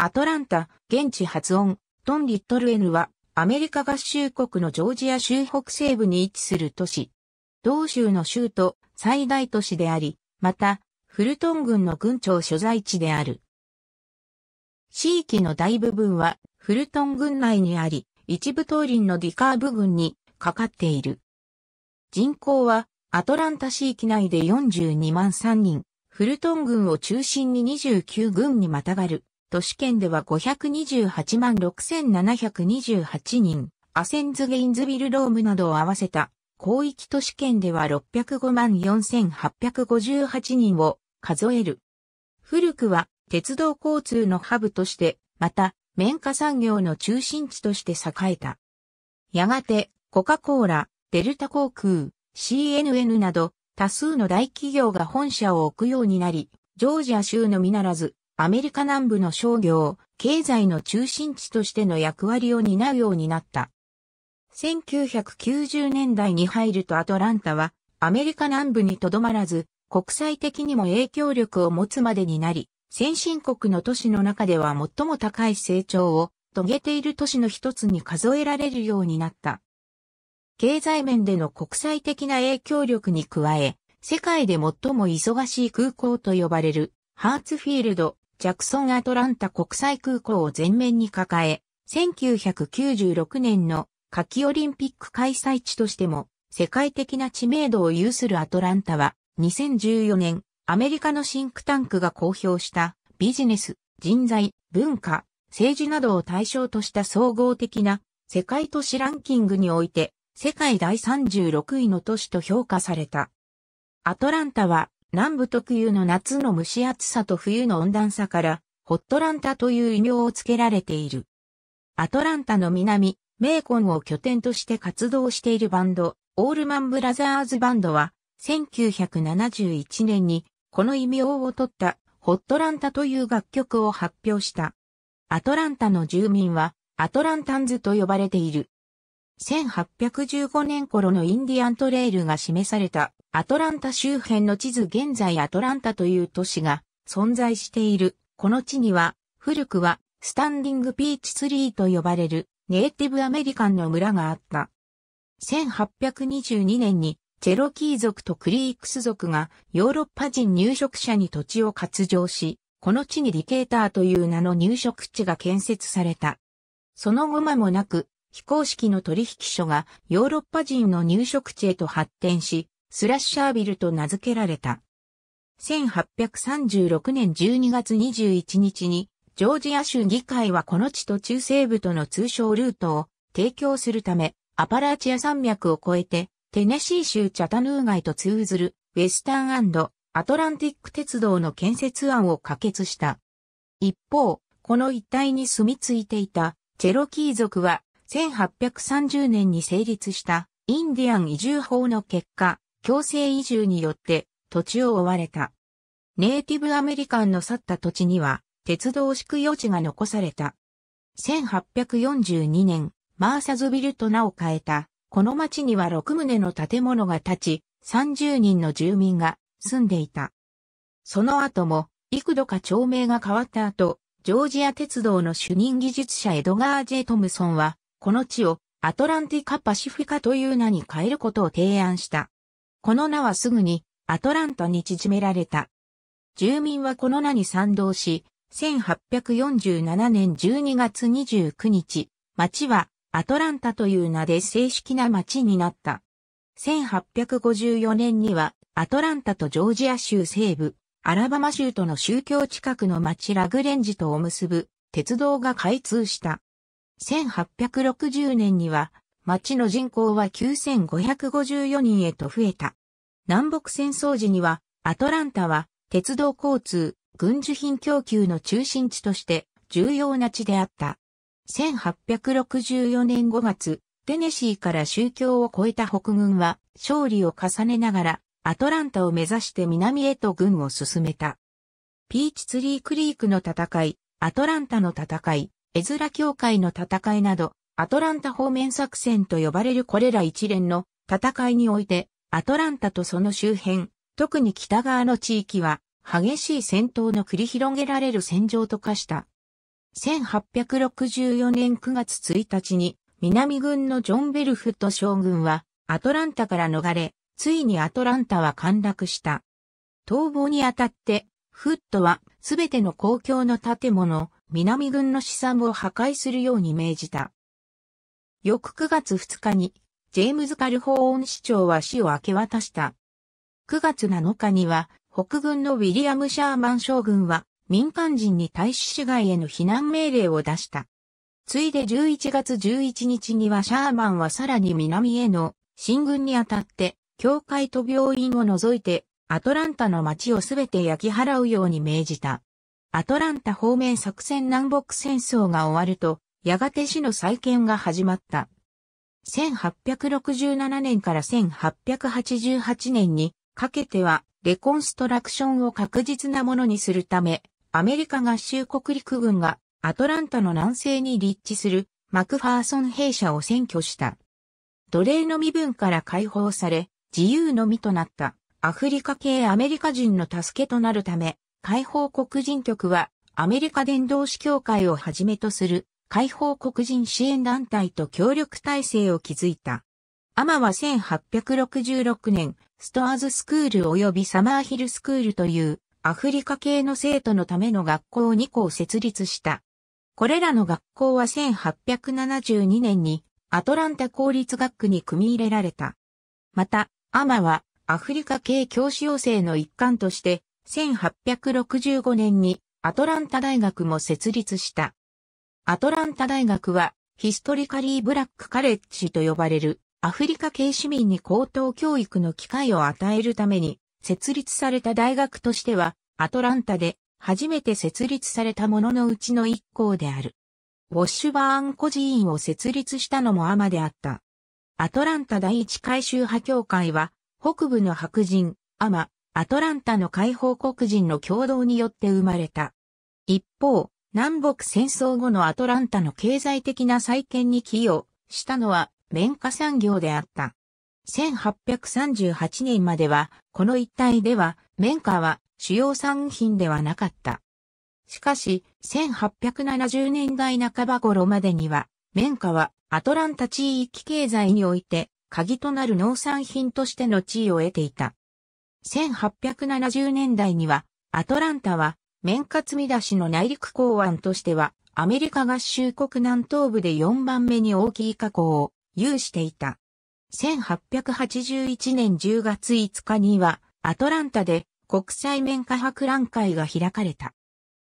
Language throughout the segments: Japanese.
アトランタ、現地発音、トンリットルエヌは、アメリカ合衆国のジョージア州北西部に位置する都市。同州の州都、最大都市であり、また、フルトン郡の郡庁所在地である。地域の大部分は、フルトン郡内にあり、一部通林のディカーブ郡にかかっている。人口は、アトランタ市域内で42万3人、フルトン郡を中心に29郡にまたがる。都市圏では528万6728人、アセンズ・ゲインズビル・ロームなどを合わせた広域都市圏では605万4858人を数える。古くは鉄道交通のハブとして、また、綿花産業の中心地として栄えた。やがて、コカ・コーラ、デルタ航空、CNN など、多数の大企業が本社を置くようになり、ジョージア州のみならず、アメリカ南部の商業、経済の中心地としての役割を担うようになった。1990年代に入るとアトランタはアメリカ南部にとどまらず国際的にも影響力を持つまでになり、先進国の都市の中では最も高い成長を遂げている都市の一つに数えられるようになった。経済面での国際的な影響力に加え、世界で最も忙しい空港と呼ばれるハーツフィールド、ジャクソン・アトランタ国際空港を全面に抱え、1996年の夏季オリンピック開催地としても世界的な知名度を有するアトランタは2014年アメリカのシンクタンクが公表したビジネス、人材、文化、政治などを対象とした総合的な世界都市ランキングにおいて世界第36位の都市と評価された。アトランタは南部特有の夏の蒸し暑さと冬の温暖さから、ホットランタという異名を付けられている。アトランタの南、メーコンを拠点として活動しているバンド、オールマンブラザーズバンドは、1971年に、この異名を取った、ホットランタという楽曲を発表した。アトランタの住民は、アトランタンズと呼ばれている。1815年頃のインディアントレールが示されたアトランタ周辺の地図現在アトランタという都市が存在している。この地には、古くはスタンディングピーチツリーと呼ばれるネイティブアメリカンの村があった。1822年にチェロキー族とクリークス族がヨーロッパ人入植者に土地を割譲し、この地にディケーターという名の入植地が建設された。その後間もなく、非公式の取引所がヨーロッパ人の入植地へと発展し、スラッシャービルと名付けられた。1836年12月21日に、ジョージア州議会はこの地と中西部との通称ルートを提供するため、アパラーチア山脈を越えて、テネシー州チャタヌー街と通ずるウェスタンアトランティック鉄道の建設案を可決した。一方、この一帯に住み着いていたチェロキー族は1830年に成立したインディアン移住法の結果、強制移住によって土地を追われた。ネイティブアメリカンの去った土地には、鉄道宿用地が残された。1842年、マーサズビルと名を変えた、この町には6棟の建物が建ち、30人の住民が住んでいた。その後も、幾度か町名が変わった後、ジョージア鉄道の主任技術者エドガー・ジェトムソンは、この地をアトランティカ・パシフィカという名に変えることを提案した。この名はすぐにアトランタに縮められた。住民はこの名に賛同し、1847年12月29日、町はアトランタという名で正式な町になった。1854年にはアトランタとジョージア州西部、アラバマ州との宗教近くの町ラグレンジとを結ぶ鉄道が開通した。1860年には町の人口は9554人へと増えた。南北戦争時には、アトランタは、鉄道交通、軍需品供給の中心地として重要な地であった。1864年5月、テネシーから宗教を超えた北軍は勝利を重ねながらアトランタを目指して南へと軍を進めた。ピーチツリークリークの戦い、アトランタの戦い、エズラ教会の戦いなどアトランタ方面作戦と呼ばれるこれら一連の戦いにおいて、アトランタとその周辺、特に北側の地域は、激しい戦闘の繰り広げられる戦場と化した。1864年9月1日に、南軍のジョン・ベルフット将軍は、アトランタから逃れ、ついにアトランタは陥落した。逃亡にあたって、フットはすべての公共の建物、南軍の資産を破壊するように命じた。翌9月2日に、ジェームズ・カルホーン市長は死を明け渡した。9月7日には、北軍のウィリアム・シャーマン将軍は、民間人に対し市街への避難命令を出した。ついで11月11日にはシャーマンはさらに南への進軍にあたって、教会と病院を除いて、アトランタの街をすべて焼き払うように命じた。アトランタ方面作戦南北戦争が終わると、やがて市の再建が始まった。1867年から1888年にかけては、レコンストラクションを確実なものにするため、アメリカ合衆国陸軍がアトランタの南西に立地するマクファーソン兵舎を占拠した。奴隷の身分から解放され、自由の身となったアフリカ系アメリカ人の助けとなるため、解放黒人局はアメリカ伝道師協会をはじめとする解放黒人支援団体と協力体制を築いた。アマは1866年、ストアーズスクール及びサマーヒルスクールというアフリカ系の生徒のための学校を2校設立した。これらの学校は1872年にアトランタ公立学区に組み入れられた。また、アマはアフリカ系教師養成の一環として1865年にアトランタ大学も設立した。アトランタ大学は、ヒストリカリーブラックカレッジと呼ばれる、アフリカ系市民に高等教育の機会を与えるために、設立された大学としては、アトランタで初めて設立されたもののうちの一校である。ウォッシュバーン孤児院を設立したのもアマであった。アトランタ第一回収派協会は、北部の白人、アマ、アトランタの解放黒人の共同によって生まれた。一方、南北戦争後のアトランタの経済的な再建に寄与したのは綿花産業であった。1838年までは、この一帯では、綿花は主要産品ではなかった。しかし、1870年代半ば頃までには、綿花はアトランタ地域経済において、鍵となる農産品としての地位を得ていた。1870年代には、アトランタは面活見出しの内陸港湾としては、アメリカ合衆国南東部で4番目に大きい河口を有していた。1881年10月5日には、アトランタで国際面下博覧会が開かれた。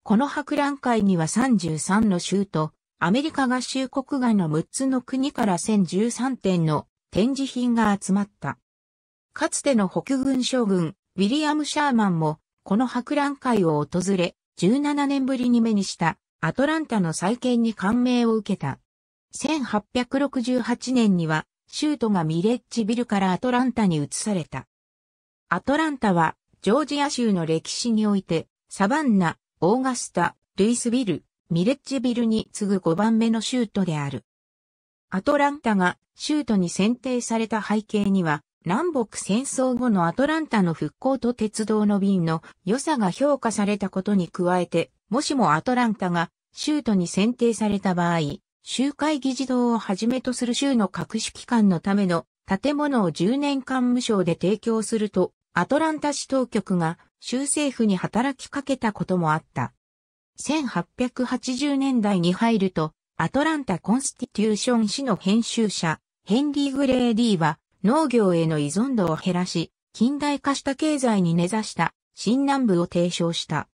この博覧会には33の州と、アメリカ合衆国外の6つの国から1013点の展示品が集まった。かつての北軍将軍、ウィリアム・シャーマンもこの博覧会を訪れ、17年ぶりに目にしたアトランタの再建に感銘を受けた。1868年には、州都がミレッジビルからアトランタに移された。アトランタは、ジョージア州の歴史において、サバンナ、オーガスタ、ルイスビル、ミレッジビルに次ぐ5番目の州都である。アトランタが州都に選定された背景には、南北戦争後のアトランタの復興と鉄道の便の良さが評価されたことに加えて、もしもアトランタが州都に選定された場合、州会議事堂をはじめとする州の各種機関のための建物を10年間無償で提供すると、アトランタ市当局が州政府に働きかけたこともあった。1880年代に入ると、アトランタ・コンスティテューション市の編集者、ヘンリー・グレーディーは、農業への依存度を減らし、近代化した経済に根ざした新南部を提唱した。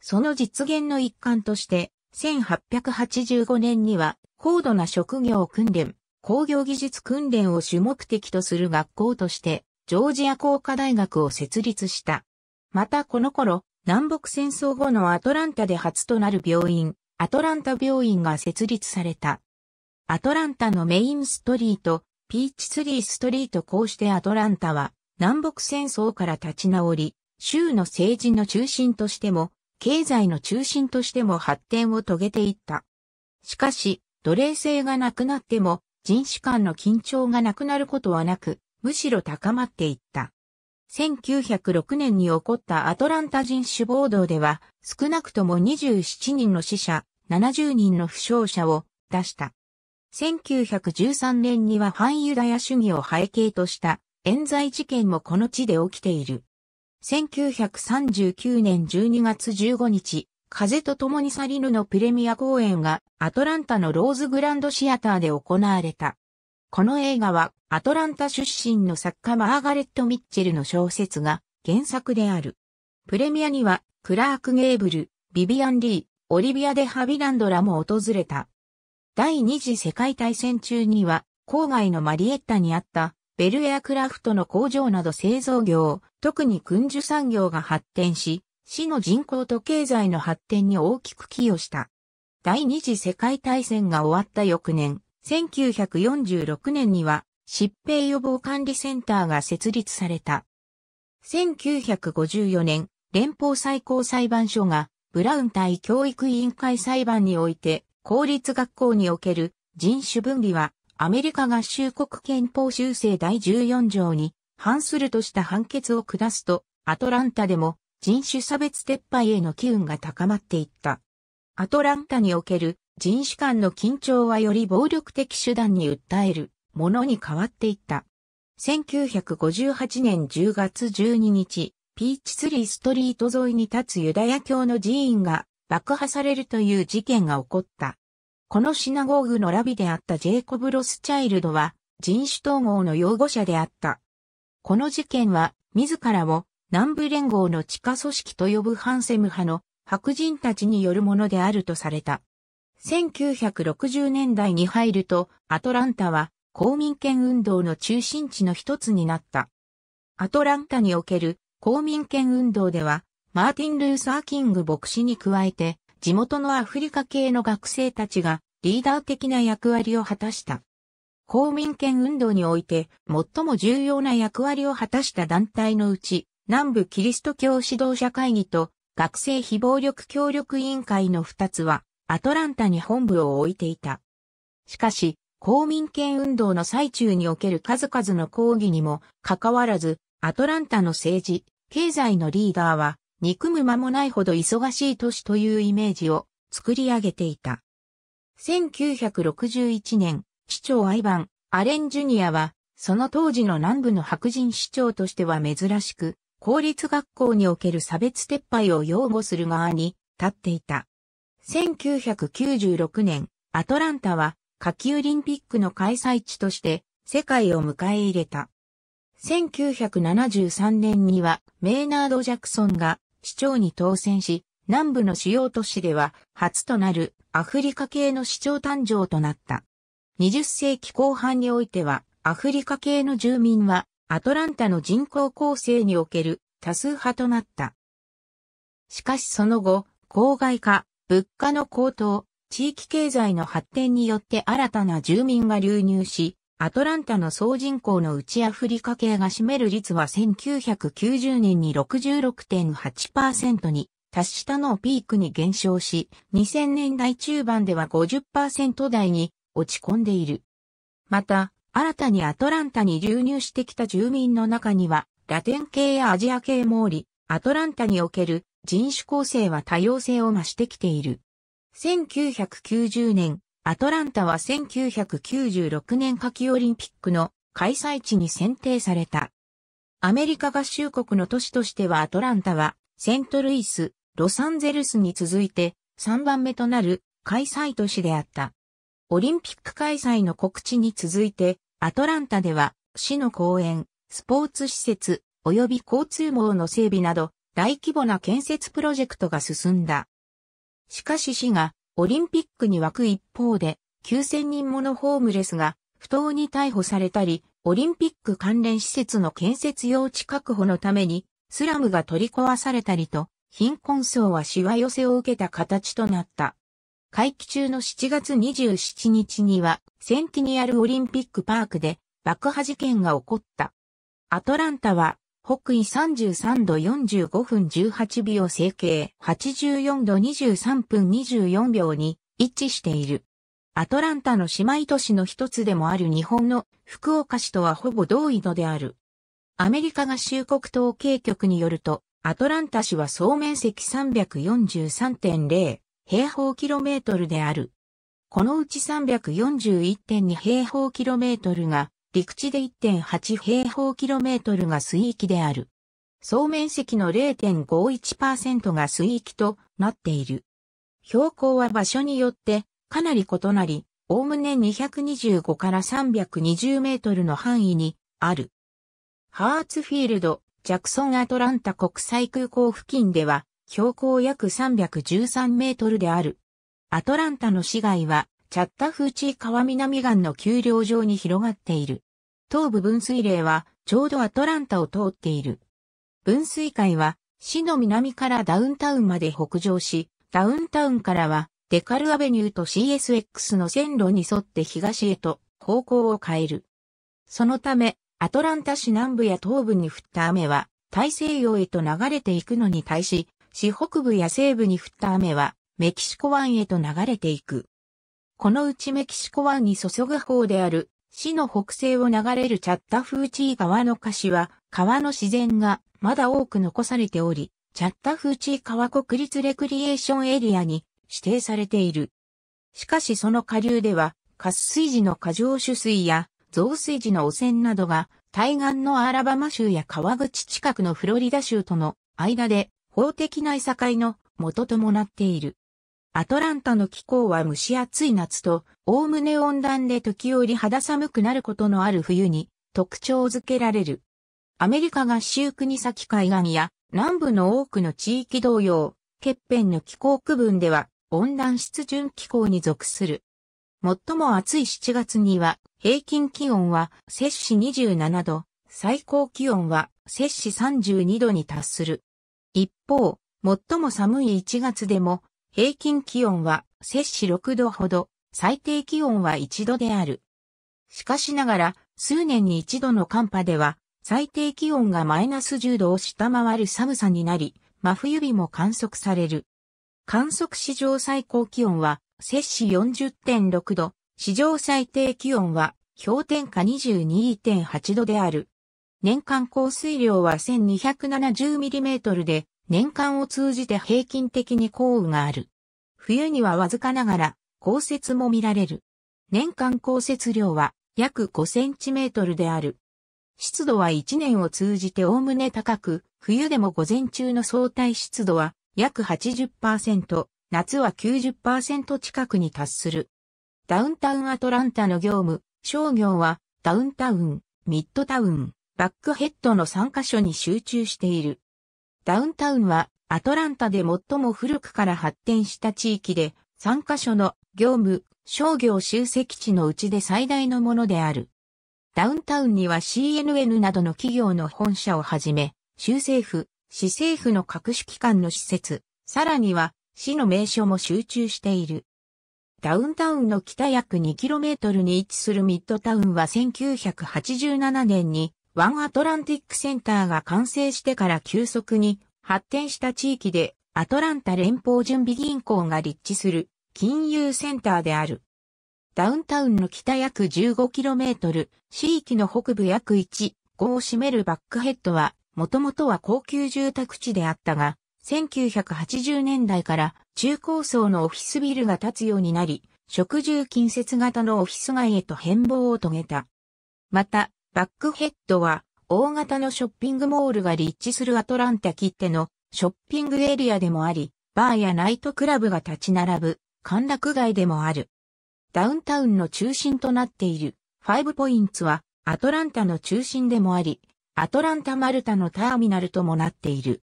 その実現の一環として、1885年には高度な職業訓練、工業技術訓練を主目的とする学校として、ジョージア工科大学を設立した。またこの頃、南北戦争後のアトランタで初となる病院、アトランタ病院が設立された。アトランタのメインストリート、ピーチツリーストリートこうしてアトランタは南北戦争から立ち直り、州の政治の中心としても、経済の中心としても発展を遂げていった。しかし、奴隷制がなくなっても、人種間の緊張がなくなることはなく、むしろ高まっていった。1906年に起こったアトランタ人種暴動では、少なくとも27人の死者、70人の負傷者を出した。1913年には反ユダヤ主義を背景とした冤罪事件もこの地で起きている。1939年12月15日、風と共に去りぬのプレミア公演がアトランタのローズグランドシアターで行われた。この映画はアトランタ出身の作家マーガレット・ミッチェルの小説が原作である。プレミアにはクラーク・ゲーブル、ビビアン・リー、オリビア・デ・ハビランドらも訪れた。第二次世界大戦中には、郊外のマリエッタにあったベルエアクラフトの工場など製造業、特に軍需産業が発展し、市の人口と経済の発展に大きく寄与した。第二次世界大戦が終わった翌年、1946年には疾病予防管理センターが設立された。1954年、連邦最高裁判所がブラウン対教育委員会裁判において公立学校における人種分離はアメリカ合衆国憲法修正第14条に反するとした判決を下すとアトランタでも人種差別撤廃への機運が高まっていった。アトランタにおける人種間の緊張はより暴力的手段に訴えるものに変わっていった。1958年10月12日、ピーチツリーストリート沿いに立つユダヤ教の寺院が爆破されるという事件が起こった。このシナゴーグのラビであったジェイコブ・ロスチャイルドは人種統合の擁護者であった。この事件は自らを南部連合の地下組織と呼ぶハンセム派の白人たちによるものであるとされた。1960年代に入るとアトランタは公民権運動の中心地の一つになった。アトランタにおける公民権運動ではマーティン・ルーサー・キング牧師に加えて、地元のアフリカ系の学生たちがリーダー的な役割を果たした。公民権運動において最も重要な役割を果たした団体のうち、南部キリスト教指導者会議と学生非暴力協力委員会の2つはアトランタに本部を置いていた。しかし、公民権運動の最中における数々の抗議にもかかわらず、アトランタの政治、経済のリーダーは憎む間もないほど忙しい都市というイメージを作り上げていた。1961年、市長アイバン、アレン・ジュニアは、その当時の南部の白人市長としては珍しく、公立学校における差別撤廃を擁護する側に立っていた。1996年、アトランタは夏季オリンピックの開催地として世界を迎え入れた。1973年にはメイナード・ジャクソンが市長に当選し、南部の主要都市では初となるアフリカ系の市長誕生となった。20世紀後半においては、アフリカ系の住民はアトランタの人口構成における多数派となった。しかしその後、郊外化、物価の高騰、地域経済の発展によって新たな住民が流入し、アトランタの総人口のうちアフリカ系が占める率は1990年に66.8%に達したのをピークに減少し、2000年代中盤では50%台に落ち込んでいる。また、新たにアトランタに流入してきた住民の中には、ラテン系やアジア系もおり、アトランタにおける人種構成は多様性を増してきている。1990年、アトランタは1996年夏季オリンピックの開催地に選定された。アメリカ合衆国の都市としてはアトランタはセントルイス、ロサンゼルスに続いて3番目となる開催都市であった。オリンピック開催の告知に続いてアトランタでは市の公園、スポーツ施設及び交通網の整備など大規模な建設プロジェクトが進んだ。しかし市がオリンピックに湧く一方で、9000人ものホームレスが不当に逮捕されたり、オリンピック関連施設の建設用地確保のために、スラムが取り壊されたりと、貧困層はしわ寄せを受けた形となった。会期中の7月27日には、センティニアルオリンピックパークで爆破事件が起こった。アトランタは北緯33度45分18秒整形84度23分24秒に一致している。アトランタの姉妹都市の一つでもある日本の福岡市とはほぼ同位度である。アメリカ合衆国統計局によると、アトランタ市は総面積343.0平方キロメートルである。このうち341.2平方キロメートルが陸地で1.8平方キロメートルが水域である。総面積の0.51%が水域となっている。標高は場所によってかなり異なり、おおむね225から320メートルの範囲にある。ハーツフィールド、ジャクソンアトランタ国際空港付近では標高約313メートルである。アトランタの市街はチャッタフーチー川南岸の丘陵上に広がっている。東部分水嶺はちょうどアトランタを通っている。分水海は市の南からダウンタウンまで北上し、ダウンタウンからはデカルアベニューと CSX の線路に沿って東へと方向を変える。そのため、アトランタ市南部や東部に降った雨は大西洋へと流れていくのに対し、市北部や西部に降った雨はメキシコ湾へと流れていく。このうちメキシコ湾に注ぐ方である市の北西を流れるチャッタフーチー川の下市は、川の自然がまだ多く残されており、チャッタフーチー川国立レクリエーションエリアに指定されている。しかしその下流では、滑水時の過剰取水や増水時の汚染などが、対岸のアラバマ州や川口近くのフロリダ州との間で法的ない境の元ともなっている。アトランタの気候は蒸し暑い夏と、おおむね温暖で時折肌寒くなることのある冬に特徴づけられる。アメリカ合衆国先海岸や南部の多くの地域同様、欠片の気候区分では温暖湿潤気候に属する。最も暑い7月には平均気温は摂氏27度、最高気温は摂氏32度に達する。一方、最も寒い1月でも平均気温は摂氏6度ほど、最低気温は1度である。しかしながら、数年に一度の寒波では、最低気温がマイナス10度を下回る寒さになり、真冬日も観測される。観測史上最高気温は、摂氏40.6度、史上最低気温は、氷点下22.8度である。年間降水量は 1270mm で、年間を通じて平均的に降雨がある。冬にはわずかながら降雪も見られる。年間降雪量は約5センチメートルである。湿度は1年を通じておおむね高く、冬でも午前中の相対湿度は約80%、夏は90%近くに達する。ダウンタウンアトランタの業務、商業はダウンタウン、ミッドタウン、バックヘッドの3カ所に集中している。ダウンタウンはアトランタで最も古くから発展した地域で3カ所の業務、商業集積地のうちで最大のものである。ダウンタウンには CNN などの企業の本社をはじめ、州政府、市政府の各種機関の施設、さらには市の名所も集中している。ダウンタウンの北約 2km に位置するミッドタウンは1987年にワンアトランティックセンターが完成してから急速に発展した地域でアトランタ連邦準備銀行が立地する金融センターである。ダウンタウンの北約 15km、地域の北部約1、5を占めるバックヘッドは、もともとは高級住宅地であったが、1980年代から中高層のオフィスビルが建つようになり、食住近接型のオフィス街へと変貌を遂げた。また、バックヘッドは、大型のショッピングモールが立地するアトランタ切手のショッピングエリアでもあり、バーやナイトクラブが立ち並ぶ歓楽街でもある。ダウンタウンの中心となっているファイブポインツはアトランタの中心でもあり、アトランタマルタのターミナルともなっている。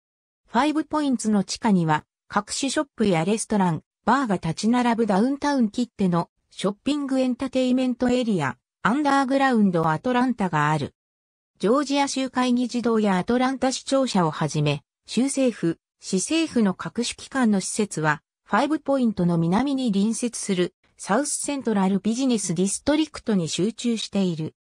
ファイブポインツの地下には各種ショップやレストラン、バーが立ち並ぶダウンタウン切手のショッピングエンタテイメントエリア、アンダーグラウンドアトランタがある。ジョージア州会議児童やアトランタ市庁舎をはじめ、州政府、市政府の各種機関の施設は、ファイブポイントの南に隣接するサウスセントラルビジネスディストリクトに集中している。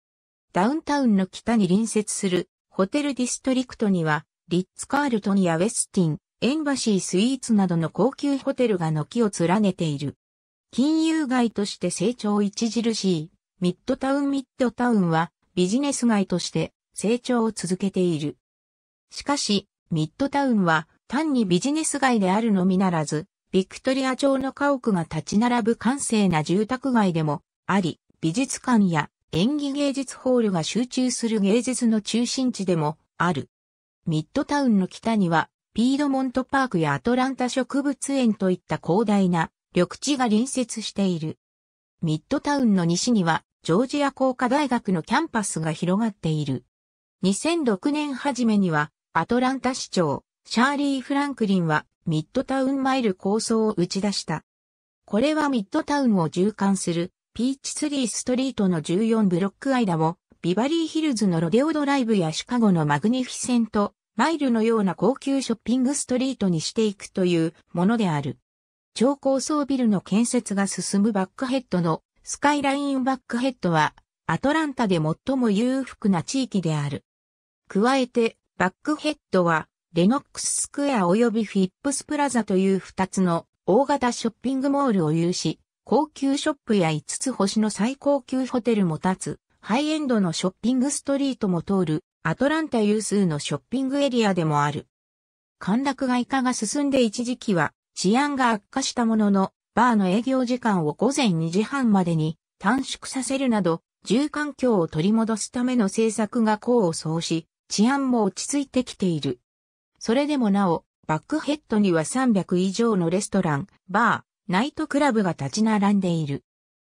ダウンタウンの北に隣接するホテルディストリクトには、リッツ・カールトンやウェスティン、エンバシースイーツなどの高級ホテルが軒を連ねている。金融街として成長著しいミッドタウンミッドタウンはビジネス街として成長を続けている。しかし、ミッドタウンは単にビジネス街であるのみならず、ビクトリア朝の家屋が立ち並ぶ閑静な住宅街でもあり、美術館や演技芸術ホールが集中する芸術の中心地でもある。ミッドタウンの北には、ピードモントパークやアトランタ植物園といった広大な緑地が隣接している。ミッドタウンの西には、ジョージア工科大学のキャンパスが広がっている。2006年初めには、アトランタ市長、シャーリー・フランクリンは、ミッドタウンマイル構想を打ち出した。これはミッドタウンを縦貫する、ピーチツリーストリートの14ブロック間を、ビバリーヒルズのロデオドライブやシカゴのマグニフィセント、マイルのような高級ショッピングストリートにしていくというものである。超高層ビルの建設が進むバックヘッドのスカイラインバックヘッドはアトランタで最も裕福な地域である。加えてバックヘッドはレノックススクエア及びフィップスプラザという2つの大型ショッピングモールを有し、高級ショップや5つ星の最高級ホテルも立つ、ハイエンドのショッピングストリートも通る、アトランタ有数のショッピングエリアでもある。歓楽街化が進んで一時期は、治安が悪化したものの、バーの営業時間を午前2時半までに短縮させるなど、住環境を取り戻すための政策が功を奏し、治安も落ち着いてきている。それでもなお、バックヘッドには300以上のレストラン、バー、ナイトクラブが立ち並んでいる。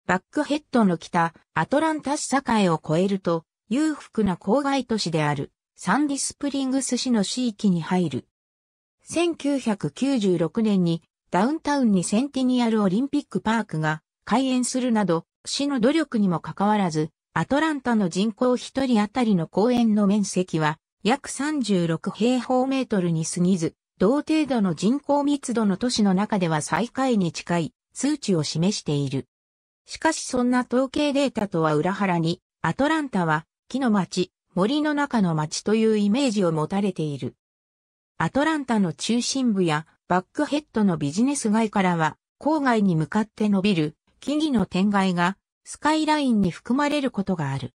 バックヘッドの北、アトランタ市境を越えると、裕福な郊外都市である、サンディスプリングス市の市域に入る。1996年にダウンタウンにセンティニアルオリンピックパークが開園するなど、市の努力にもかかわらず、アトランタの人口1人当たりの公園の面積は約36平方メートルに過ぎず、同程度の人口密度の都市の中では最下位に近い数値を示している。しかしそんな統計データとは裏腹に、アトランタは木の町、森の中の町というイメージを持たれている。アトランタの中心部やバックヘッドのビジネス街からは、郊外に向かって伸びる木々の天外がスカイラインに含まれることがある。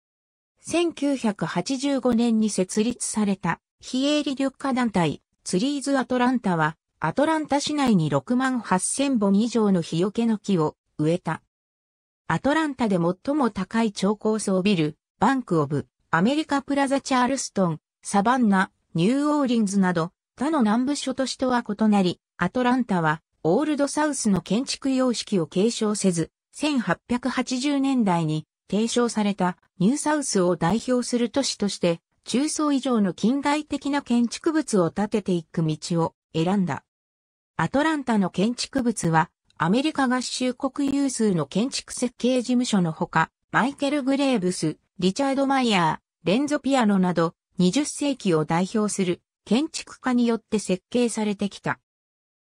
1985年に設立された非営利緑化団体ツリーズアトランタは、アトランタ市内に6万8000本以上の日よけの木を植えた。アトランタで最も高い超高層ビル、バンクオブ、アメリカプラザチャールストン、サバンナ、ニューオーリンズなど、他の南部諸都市とは異なり、アトランタはオールドサウスの建築様式を継承せず、1880年代に提唱されたニューサウスを代表する都市として、中層以上の近代的な建築物を建てていく道を選んだ。アトランタの建築物は、アメリカ合衆国有数の建築設計事務所のほか、マイケル・グレーブス、リチャード・マイヤー、レンゾ・ピアノなど、20世紀を代表する建築家によって設計されてきた。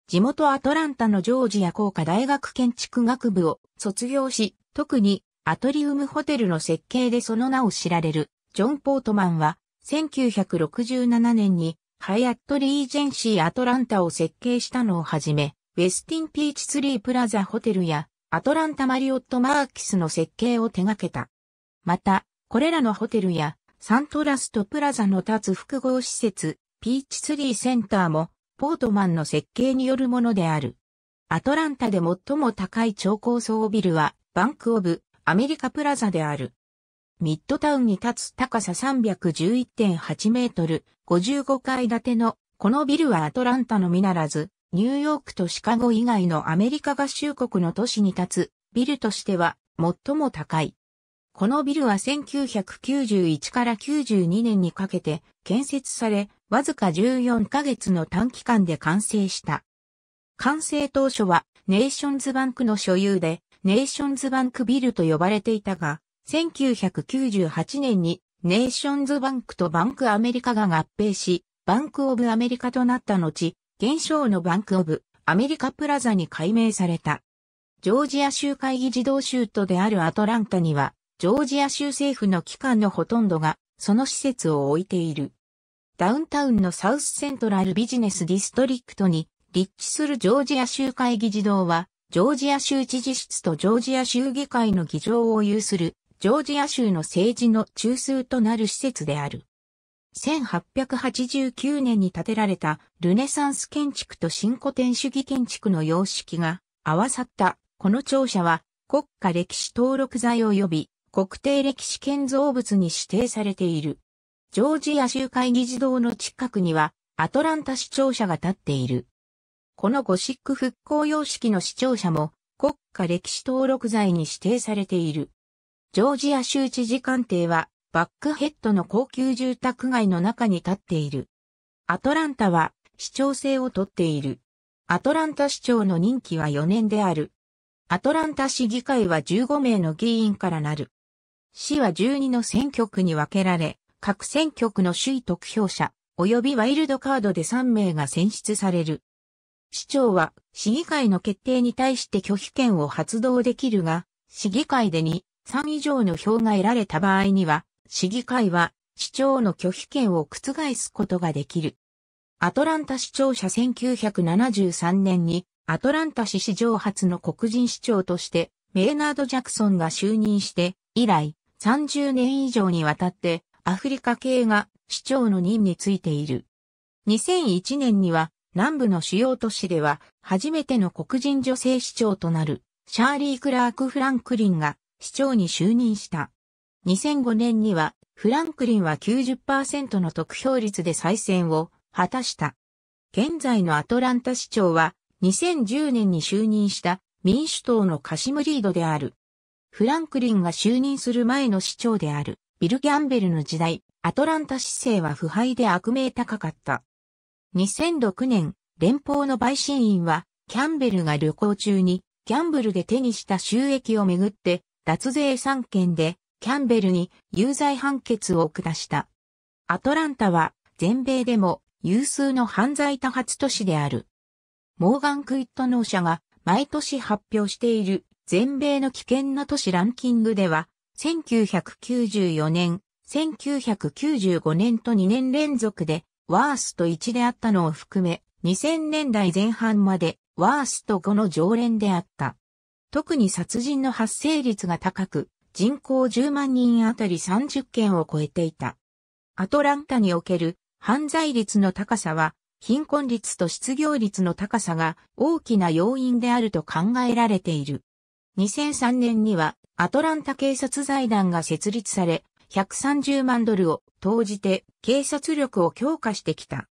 地元アトランタのジョージア工科大学建築学部を卒業し、特にアトリウムホテルの設計でその名を知られるジョン・ポートマンは1967年にハイアットリージェンシーアトランタを設計したのをはじめ、ウェスティンピーチツリープラザホテルやアトランタマリオットマーキスの設計を手掛けた。また、これらのホテルやサントラストプラザの立つ複合施設、ピーチツリーセンターも、ポートマンの設計によるものである。アトランタで最も高い超高層ビルは、バンクオブ、アメリカプラザである。ミッドタウンに立つ高さ311.8メートル、55階建ての、このビルはアトランタのみならず、ニューヨークとシカゴ以外のアメリカ合衆国の都市に立つ、ビルとしては、最も高い。このビルは1991から92年にかけて建設され、わずか14ヶ月の短期間で完成した。完成当初はネーションズバンクの所有で、ネーションズバンクビルと呼ばれていたが、1998年にネーションズバンクとバンクアメリカが合併し、バンクオブアメリカとなった後、現象のバンクオブアメリカプラザに改名された。ジョージア州会議児童州都であるアトランタには、ジョージア州政府の機関のほとんどが、その施設を置いている。ダウンタウンのサウスセントラルビジネスディストリクトに立地するジョージア州会議事堂は、ジョージア州知事室とジョージア州議会の議場を有する、ジョージア州の政治の中枢となる施設である。1889年に建てられたルネサンス建築と新古典主義建築の様式が合わさったこの庁舎は国家歴史登録財及び国定歴史建造物に指定されている。ジョージア州会議事堂の近くには、アトランタ市庁舎が建っている。このゴシック復興様式の市庁舎も、国家歴史登録財に指定されている。ジョージア州知事官邸は、バックヘッドの高級住宅街の中に建っている。アトランタは、市長制をとっている。アトランタ市長の任期は4年である。アトランタ市議会は15名の議員からなる。市は12の選挙区に分けられ、各選挙区の首位得票者、及びワイルドカードで3名が選出される。市長は市議会の決定に対して拒否権を発動できるが、市議会で2、3以上の票が得られた場合には、市議会は市長の拒否権を覆すことができる。アトランタ市長者1973年に、アトランタ市史上初の黒人市長として、メイナード・ジャクソンが就任して、以来、30年以上にわたって、アフリカ系が市長の任についている。2001年には南部の主要都市では初めての黒人女性市長となるシャーリー・クラーク・フランクリンが市長に就任した。2005年にはフランクリンは90%の得票率で再選を果たした。現在のアトランタ市長は2010年に就任した民主党のカシムリードである。フランクリンが就任する前の市長である。ビル・ギャンベルの時代、アトランタ市政は腐敗で悪名高かった。2006年、連邦の陪審員は、キャンベルが旅行中に、ギャンブルで手にした収益をめぐって、脱税3件で、キャンベルに有罪判決を下した。アトランタは、全米でも有数の犯罪多発都市である。モーガン・クイット納社が毎年発表している全米の危険な都市ランキングでは1994年、1995年と2年連続で、ワースト1であったのを含め、2000年代前半まで、ワースト5の常連であった。特に殺人の発生率が高く、人口10万人あたり30件を超えていた。アトランタにおける犯罪率の高さは、貧困率と失業率の高さが大きな要因であると考えられている。2003年にはアトランタ警察財団が設立され、130万ドルを投じて警察力を強化してきた。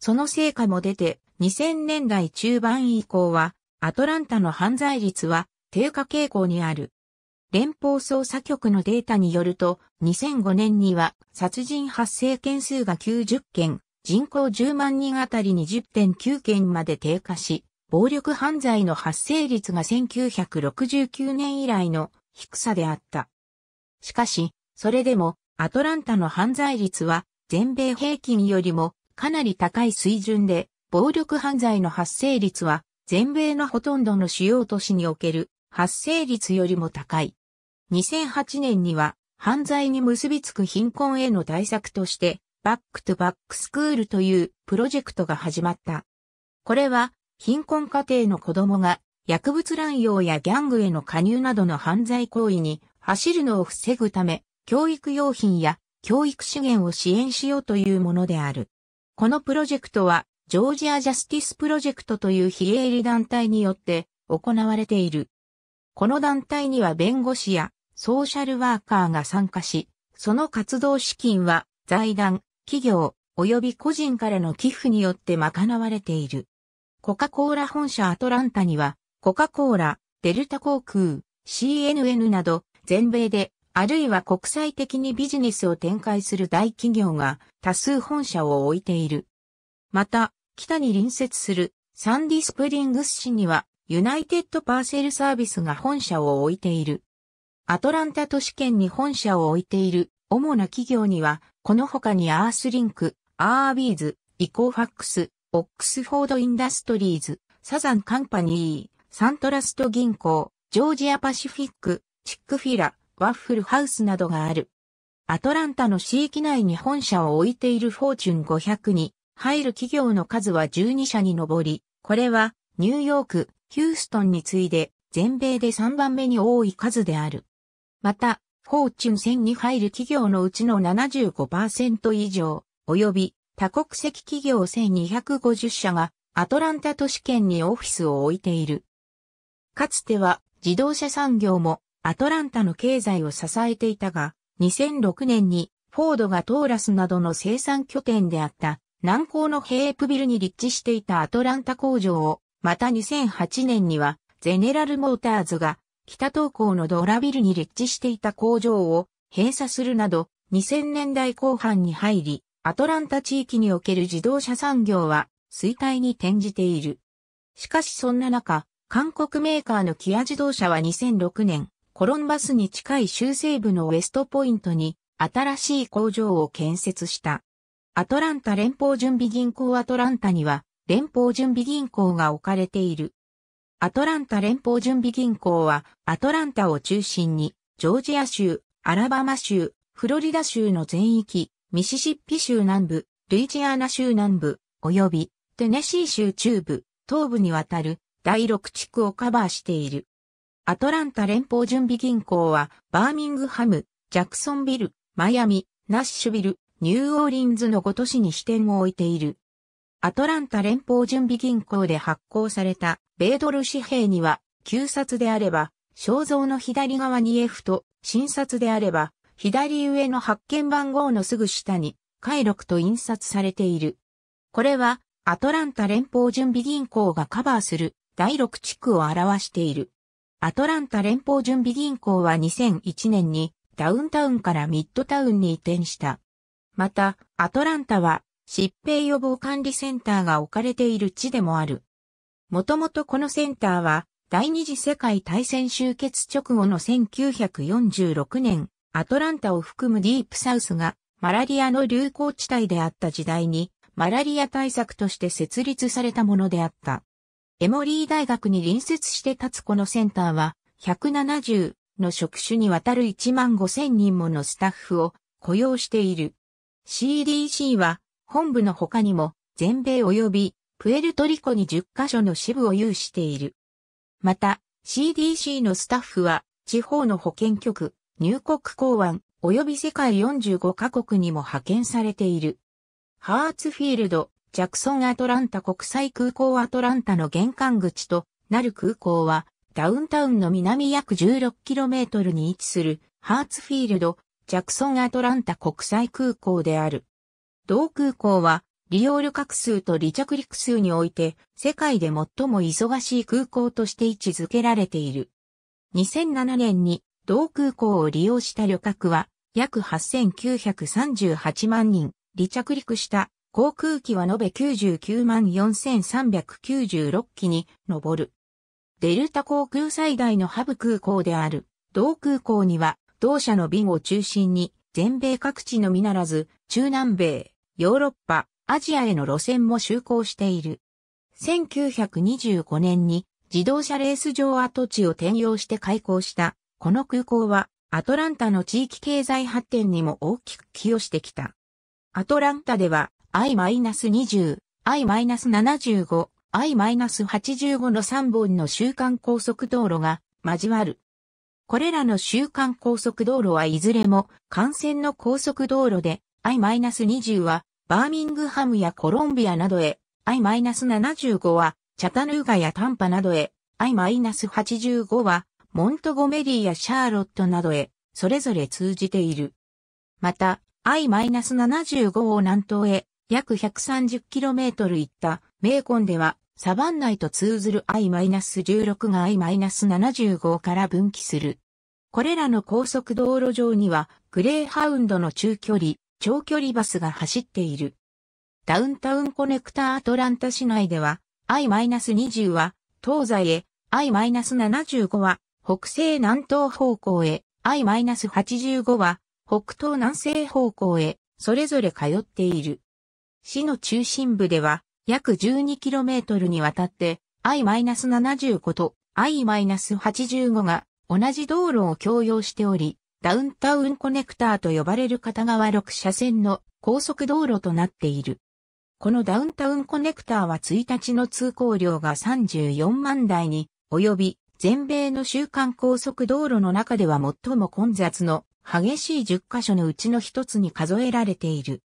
その成果も出て、2000年代中盤以降は、アトランタの犯罪率は低下傾向にある。連邦捜査局のデータによると、2005年には殺人発生件数が90件、人口10万人あたりに10.9件まで低下し、暴力犯罪の発生率が1969年以来の低さであった。しかし、それでもアトランタの犯罪率は全米平均よりもかなり高い水準で、暴力犯罪の発生率は全米のほとんどの主要都市における発生率よりも高い。2008年には犯罪に結びつく貧困への対策として、バックトゥバックスクールというプロジェクトが始まった。これは貧困家庭の子供が薬物乱用やギャングへの加入などの犯罪行為に走るのを防ぐため、教育用品や教育資源を支援しようというものである。このプロジェクトは、ジョージア・ジャスティス・プロジェクトという非営利団体によって行われている。この団体には弁護士やソーシャルワーカーが参加し、その活動資金は財団、企業、及び個人からの寄付によって賄われている。コカ・コーラ本社アトランタには、コカ・コーラ、デルタ航空、CNN など、全米で、あるいは国際的にビジネスを展開する大企業が多数本社を置いている。また、北に隣接するサンディスプリングス市には、ユナイテッドパーセルサービスが本社を置いている。アトランタ都市圏に本社を置いている主な企業には、この他にアースリンク、アービーズ、イコーファックス、オックスフォードインダストリーズ、サザンカンパニー、サントラスト銀行、ジョージアパシフィック、チックフィラ、ワッフルハウスなどがある。アトランタの市域内に本社を置いているフォーチュン500に入る企業の数は12社に上り、これはニューヨーク、ヒューストンに次いで全米で3番目に多い数である。また、フォーチュン1000に入る企業のうちの75%以上、及び多国籍企業1250社がアトランタ都市圏にオフィスを置いている。かつては自動車産業もアトランタの経済を支えていたが、2006年にフォードがトーラスなどの生産拠点であった南港のヘープビルに立地していたアトランタ工場を、また2008年にはゼネラルモーターズが北東港のドラビルに立地していた工場を閉鎖するなど2000年代後半に入り、アトランタ地域における自動車産業は衰退に転じている。しかしそんな中、韓国メーカーのキア自動車は2006年、コロンバスに近い州西部のウェストポイントに新しい工場を建設した。アトランタ連邦準備銀行アトランタには連邦準備銀行が置かれている。アトランタ連邦準備銀行はアトランタを中心にジョージア州、アラバマ州、フロリダ州の全域、ミシシッピ州南部、ルイジアナ州南部、及びテネシー州中部、東部にわたる第6地区をカバーしている。アトランタ連邦準備銀行は、バーミングハム、ジャクソンビル、マイアミ、ナッシュビル、ニューオーリンズの5都市に支店を置いている。アトランタ連邦準備銀行で発行された米ドル紙幣には、旧札であれば、肖像の左側に F と、新札であれば、左上の発見番号のすぐ下に、回録と印刷されている。これは、アトランタ連邦準備銀行がカバーする第6地区を表している。アトランタ連邦準備銀行は2001年にダウンタウンからミッドタウンに移転した。また、アトランタは疾病予防管理センターが置かれている地でもある。もともとこのセンターは第二次世界大戦終結直後の1946年アトランタを含むディープサウスがマラリアの流行地帯であった時代に、マラリア対策として設立されたものであった。エモリー大学に隣接して立つこのセンターは、170の職種にわたる1万5000人ものスタッフを雇用している。CDC は、本部の他にも、全米及び、プエルトリコに10カ所の支部を有している。また、CDC のスタッフは、地方の保健局、入国港湾及び世界45カ国にも派遣されている。ハーツフィールド、ジャクソンアトランタ国際空港アトランタの玄関口となる空港は、ダウンタウンの南約 16km に位置するハーツフィールド、ジャクソンアトランタ国際空港である。同空港は利用旅客数と離着陸数において世界で最も忙しい空港として位置づけられている。2007年に同空港を利用した旅客は約8938万人、離着陸した航空機は延べ99万4396機に上る。デルタ航空最大のハブ空港である、同空港には同社の便を中心に全米各地のみならず、中南米、ヨーロッパ、アジアへの路線も就航している。1925年に自動車レース場跡地を転用して開港したこの空港はアトランタの地域経済発展にも大きく寄与してきた。アトランタでは I-20、I-75、I-85 の3本の週間高速道路が交わる。これらの週間高速道路はいずれも幹線の高速道路で I-20 はバーミングハムやコロンビアなどへ、I-75 はチャタヌーガやタンパなどへ、I-85 はモントゴメリーやシャーロットなどへ、それぞれ通じている。また、I-75 を南東へ約 130km 行ったメーコンでは、サバン内と通ずる I-16 が I-75 から分岐する。これらの高速道路上には、グレーハウンドの中距離、長距離バスが走っている。ダウンタウンコネクターアトランタ市内では、I-20 は東西へ、I-75 は北西南東方向へ、I-85 は北東南西方向へ、それぞれ通っている。市の中心部では、約 12km にわたって、I-75 と I-85 が同じ道路を共用しており、ダウンタウンコネクターと呼ばれる片側6車線の高速道路となっている。このダウンタウンコネクターは1日の通行量が34万台に及び、全米の週間高速道路の中では最も混雑の激しい10カ所のうちの一つに数えられている。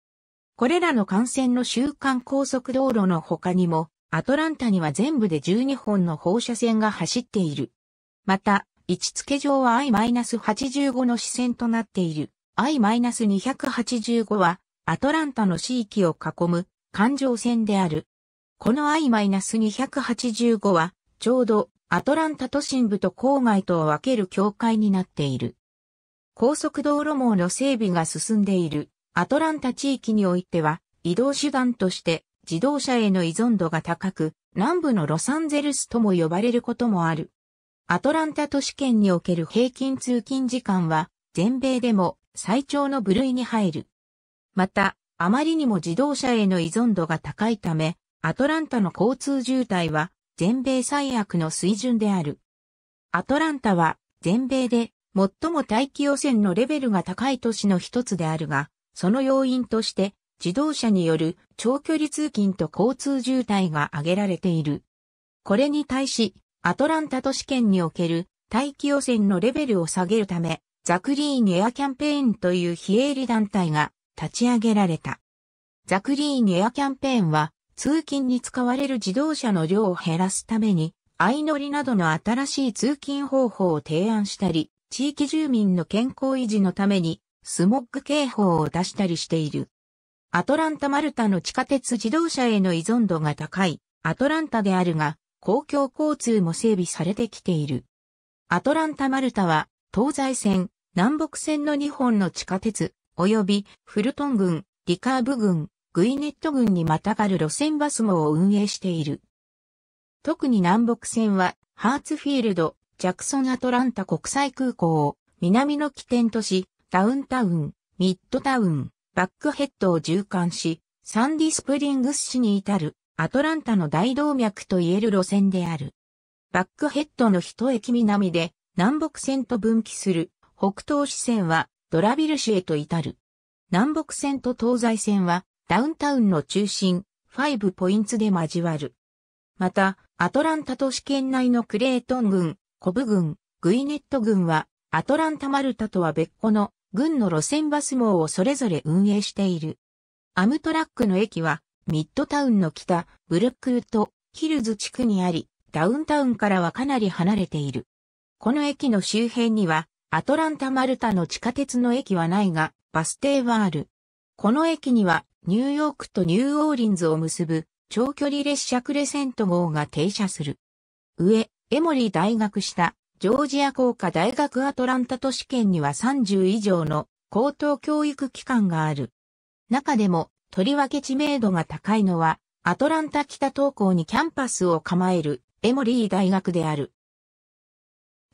これらの幹線の週間高速道路の他にも、アトランタには全部で12本の放射線が走っている。また、位置付け上は I-85 の支線となっている I-285 はアトランタの地域を囲む環状線である。この I-285 はちょうどアトランタ都心部と郊外とを分ける境界になっている。高速道路網の整備が進んでいるアトランタ地域においては移動手段として自動車への依存度が高く南部のロサンゼルスとも呼ばれることもある。アトランタ都市圏における平均通勤時間は全米でも最長の部類に入る。また、あまりにも自動車への依存度が高いため、アトランタの交通渋滞は全米最悪の水準である。アトランタは全米で最も大気汚染のレベルが高い都市の一つであるが、その要因として自動車による長距離通勤と交通渋滞が挙げられている。これに対し、アトランタ都市圏における大気汚染のレベルを下げるため、ザクリーンエアキャンペーンという非営利団体が立ち上げられた。ザクリーンエアキャンペーンは通勤に使われる自動車の量を減らすために、相乗りなどの新しい通勤方法を提案したり、地域住民の健康維持のために、スモッグ警報を出したりしている。アトランタ・マルタの地下鉄自動車への依存度が高い、アトランタであるが、公共交通も整備されてきている。アトランタ・マルタは、東西線、南北線の2本の地下鉄、及びフルトン郡、リカーブ郡、グイネット郡にまたがる路線バス網を運営している。特に南北線は、ハーツフィールド、ジャクソンアトランタ国際空港を南の起点とし、ダウンタウン、ミッドタウン、バックヘッドを縦貫し、サンディスプリングス市に至るアトランタの大動脈といえる路線である。バックヘッドの一駅南で南北線と分岐する北東支線はドラビル市へと至る。南北線と東西線はダウンタウンの中心、ファイブポインツで交わる。また、アトランタ都市圏内のクレートン郡、コブ郡、グイネット郡は、アトランタマルタとは別個の郡の路線バス網をそれぞれ運営している。アムトラックの駅は、ミッドタウンの北、ブルックルとヒルズ地区にあり、ダウンタウンからはかなり離れている。この駅の周辺には、アトランタマルタの地下鉄の駅はないが、バス停はある。この駅には、ニューヨークとニューオーリンズを結ぶ長距離列車クレセント号が停車する。上、エモリー大学下、ジョージア工科大学アトランタ都市圏には30以上の高等教育機関がある。中でも、とりわけ知名度が高いのは、アトランタ北東校にキャンパスを構えるエモリー大学である。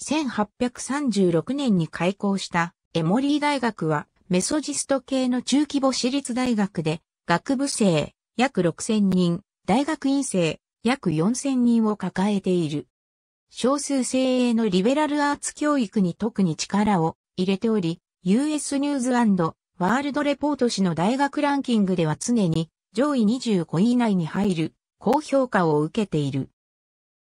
1836年に開校したエモリー大学はメソジスト系の中規模私立大学で、学部生、約6000人、大学院生、約4000人を抱えている。少数精鋭のリベラルアーツ教育に特に力を入れており、US ニューズワールドレポート誌の大学ランキングでは常に上位25位以内に入る高評価を受けている。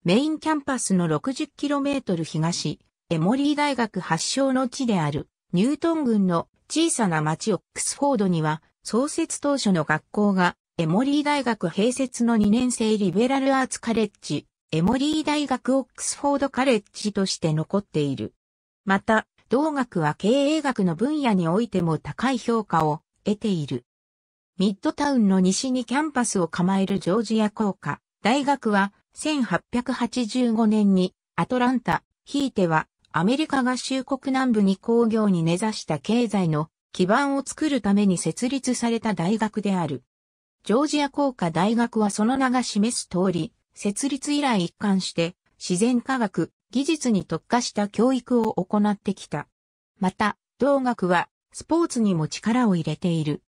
メインキャンパスの 60km 東、エモリー大学発祥の地であるニュートン郡の小さな町オックスフォードには、創設当初の学校が、エモリー大学併設の2年生リベラルアーツカレッジ、エモリー大学オックスフォードカレッジとして残っている。また、同学は経営学の分野においても高い評価を得ている。ミッドタウンの西にキャンパスを構えるジョージア工科大学は1885年にアトランタ、ひいてはアメリカ合衆国南部に工業に根ざした経済の基盤を作るために設立された大学である。ジョージア工科大学はその名が示す通り、設立以来一貫して自然科学、技術に特化した教育を行ってきた。また、同学はスポーツにも力を入れている。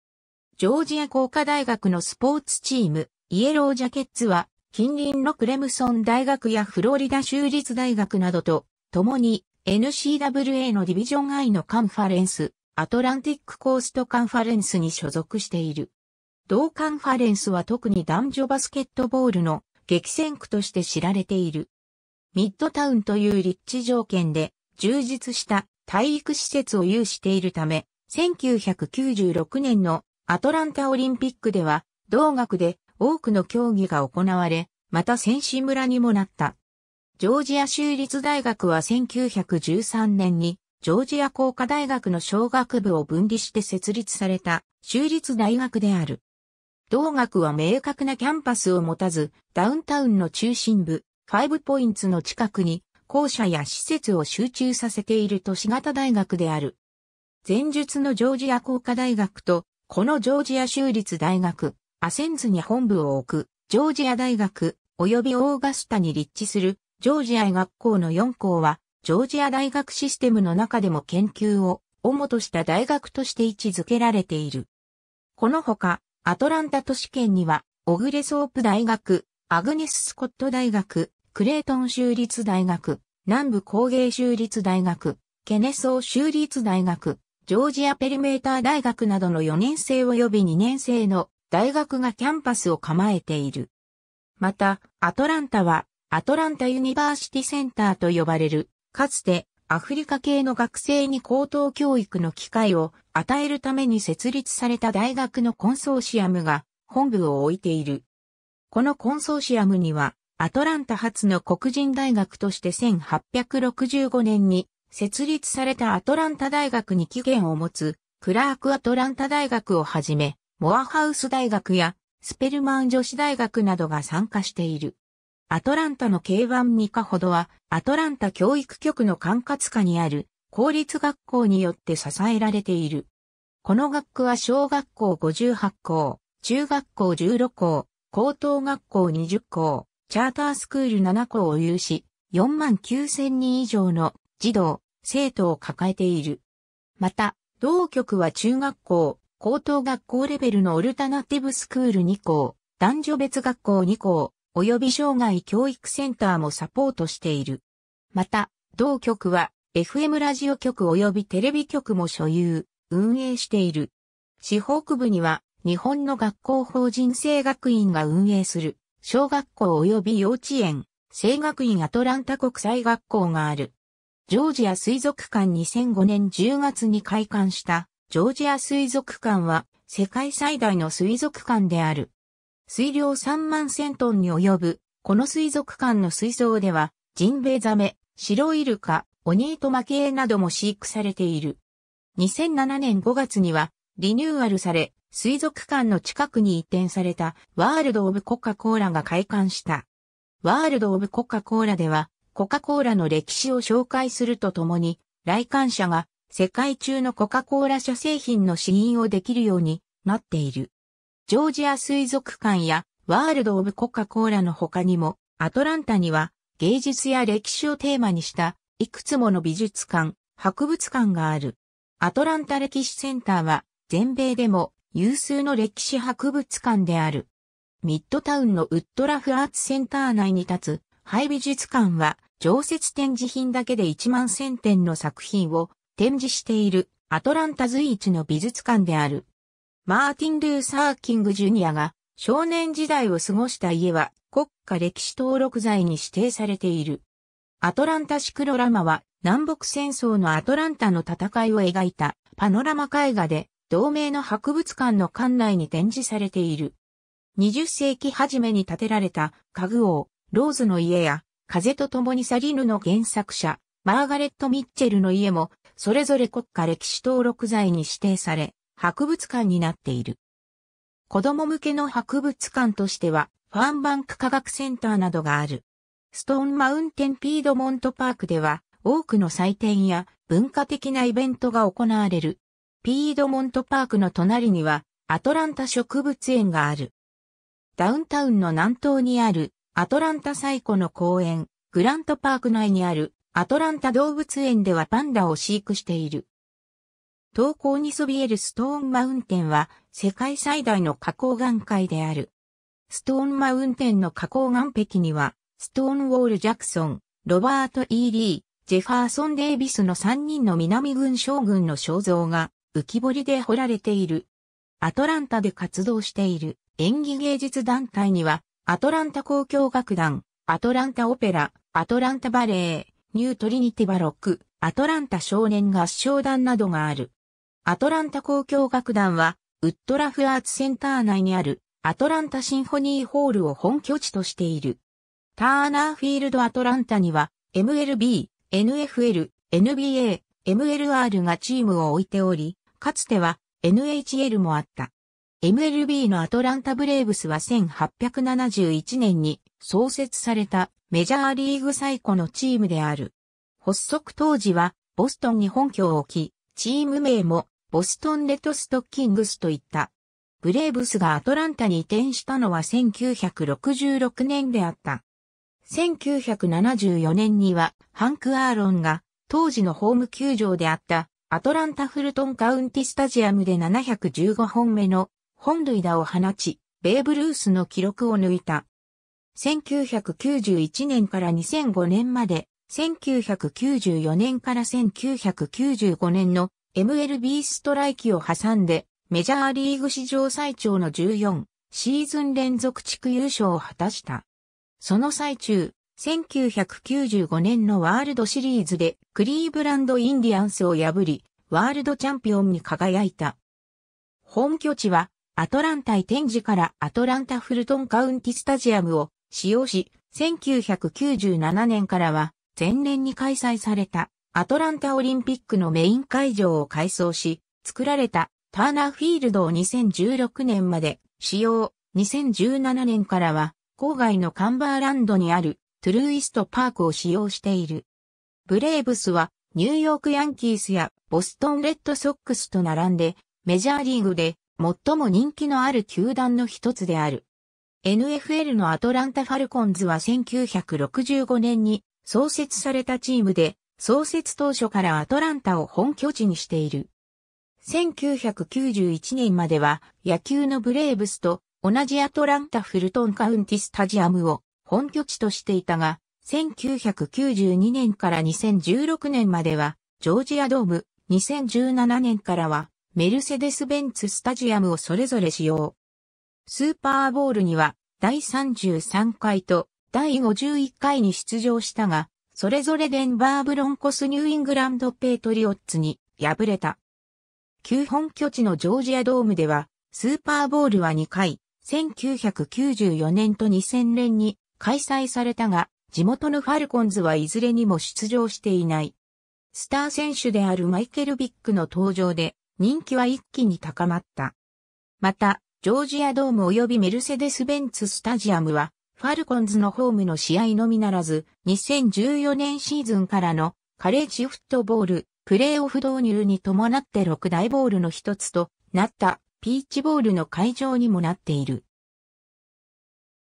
ジョージア工科大学のスポーツチーム、イエロージャケッツは、近隣のクレムソン大学やフロリダ州立大学などと共に n c w a のディビジョン I のカンファレンス、アトランティックコーストカンファレンスに所属している。同カンファレンスは特に男女バスケットボールの激戦区として知られている。ミッドタウンという立地条件で充実した体育施設を有しているため、1996年のアトランタオリンピックでは同学で多くの競技が行われ、また選手村にもなった。ジョージア州立大学は1913年に、ジョージア工科大学の小学部を分離して設立された州立大学である。同学は明確なキャンパスを持たず、ダウンタウンの中心部、ファイブポインツの近くに、校舎や施設を集中させている都市型大学である。前述のジョージア工科大学と、このジョージア州立大学、アセンズに本部を置く、ジョージア大学、及びオーガスタに立地するジョージア学校の4校は、ジョージア大学システムの中でも研究を主とした大学として位置づけられている。このほか、アトランタ都市圏には、オグレソープ大学、アグネス・スコット大学、クレートン州立大学、南部工芸州立大学、ケネソー州立大学、ジョージアペリメーター大学などの4年生及び2年生の大学がキャンパスを構えている。また、アトランタはアトランタユニバーシティセンターと呼ばれる、かつてアフリカ系の学生に高等教育の機会を与えるために設立された大学のコンソーシアムが本部を置いている。このコンソーシアムには、アトランタ発の黒人大学として1865年に設立されたアトランタ大学に起源を持つクラークアトランタ大学をはじめ、モアハウス大学やスペルマン女子大学などが参加している。アトランタの K1 ミカほどは、アトランタ教育局の管轄下にある公立学校によって支えられている。この学区は小学校58校、中学校16校、高等学校20校、チャータースクール7校を有し、4万9000人以上の児童、生徒を抱えている。また、同局は中学校、高等学校レベルのオルタナティブスクール2校、男女別学校2校、及び障害教育センターもサポートしている。また、同局は FM ラジオ局及びテレビ局も所有、運営している。方区部には日本の学校法人生学院が運営する小学校及び幼稚園、生学院アトランタ国際学校がある。ジョージア水族館2005年10月に開館したジョージア水族館は世界最大の水族館である。水量3万千トンに及ぶ、この水族館の水槽では、ジンベエザメ、シロイルカ、オニートマケエなども飼育されている。2007年5月には、リニューアルされ、水族館の近くに移転されたワールド・オブ・コカ・コーラが開館した。ワールド・オブ・コカ・コーラでは、コカ・コーラの歴史を紹介するとともに、来館者が世界中のコカ・コーラ社製品の試飲をできるようになっている。ジョージア水族館やワールド・オブ・コカ・コーラの他にも、アトランタには芸術や歴史をテーマにしたいくつもの美術館、博物館がある。アトランタ歴史センターは全米でも有数の歴史博物館である。ミッドタウンのウッドラフアーツセンター内に立つ廃美術館は常設展示品だけで1万1000点の作品を展示しているアトランタ随一の美術館である。マーティン・ルーサー・キング・ジュニアが少年時代を過ごした家は国家歴史登録財に指定されている。アトランタシクロラマは南北戦争のアトランタの戦いを描いたパノラマ絵画で同名の博物館の館内に展示されている。20世紀初めに建てられた家具王、ローズの家や風と共に去りぬの原作者、マーガレット・ミッチェルの家も、それぞれ国家歴史登録財に指定され、博物館になっている。子供向けの博物館としては、ファーンバンク科学センターなどがある。ストーンマウンテンピードモントパークでは、多くの祭典や文化的なイベントが行われる。ピードモントパークの隣には、アトランタ植物園がある。ダウンタウンの南東にある、アトランタ最古の公園、グラントパーク内にある、アトランタ動物園ではパンダを飼育している。東高にそびえるストーンマウンテンは世界最大の花崗岩界である。ストーンマウンテンの花崗岩壁には、ストーンウォール・ジャクソン、ロバート・イーリー、ジェファーソン・デイビスの3人の南軍将軍の肖像が浮き彫りで彫られている。アトランタで活動している演技芸術団体には、アトランタ交響楽団、アトランタオペラ、アトランタバレー、ニュートリニティバロック、アトランタ少年合唱団などがある。アトランタ交響楽団は、ウッドラフアーツセンター内にあるアトランタシンフォニーホールを本拠地としている。ターナーフィールドアトランタには MLB、NFL、NBA、MLR がチームを置いており、かつては NHL もあった。MLB のアトランタブレーブスは1871年に創設されたメジャーリーグ最古のチームである。発足当時はボストンに本拠を置き、チーム名もボストンレッドストッキングスといった。ブレーブスがアトランタに移転したのは1966年であった。1974年にはハンク・アーロンが当時のホーム球場であったアトランタ・フルトン・カウンティ・スタジアムで715本目の本塁打を放ち、ベーブ・ルースの記録を抜いた。1991年から2005年まで、1994年から1995年の MLB ストライキを挟んで、メジャーリーグ史上最長の14シーズン連続地区優勝を果たした。その最中、1995年のワールドシリーズでクリーブランド・インディアンスを破り、ワールドチャンピオンに輝いた。本拠地はアトランタイ展示からアトランタ・フルトン・カウンティ・スタジアムを使用し、1997年からは前年に開催された。アトランタオリンピックのメイン会場を改装し、作られたターナーフィールドを2016年まで使用、2017年からは郊外のカンバーランドにあるトゥルーイストパークを使用している。ブレーブスはニューヨークヤンキースやボストンレッドソックスと並んでメジャーリーグで最も人気のある球団の一つである。NFL のアトランタ・ファルコンズは1965年に創設されたチームで創設当初からアトランタを本拠地にしている。1991年までは野球のブレーブスと同じアトランタフルトンカウンティスタジアムを本拠地としていたが、1992年から2016年まではジョージアドーム、2017年からはメルセデス・ベンツスタジアムをそれぞれ使用。スーパーボールには第33回と第51回に出場したが、それぞれデンバーブロンコスニューイングランドペイトリオッツに敗れた。旧本拠地のジョージアドームでは、スーパーボールは2回、1994年と2000年に開催されたが、地元のファルコンズはいずれにも出場していない。スター選手であるマイケル・ビッグの登場で、人気は一気に高まった。また、ジョージアドーム及びメルセデス・ベンツ・スタジアムは、ファルコンズのホームの試合のみならず、2014年シーズンからのカレッジフットボール、プレーオフ導入に伴って6大ボールの一つとなったピーチボールの会場にもなっている。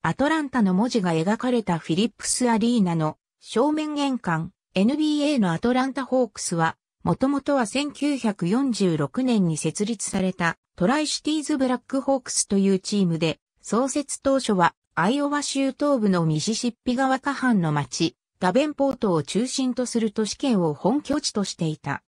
アトランタの文字が描かれたフィリップスアリーナの正面玄関 NBA のアトランタホークスは、もともとは1946年に設立されたトライシティーズブラックホークスというチームで、創設当初はアイオワ州東部のミシシッピ川下半の町、ダベンポートを中心とする都市圏を本拠地としていた。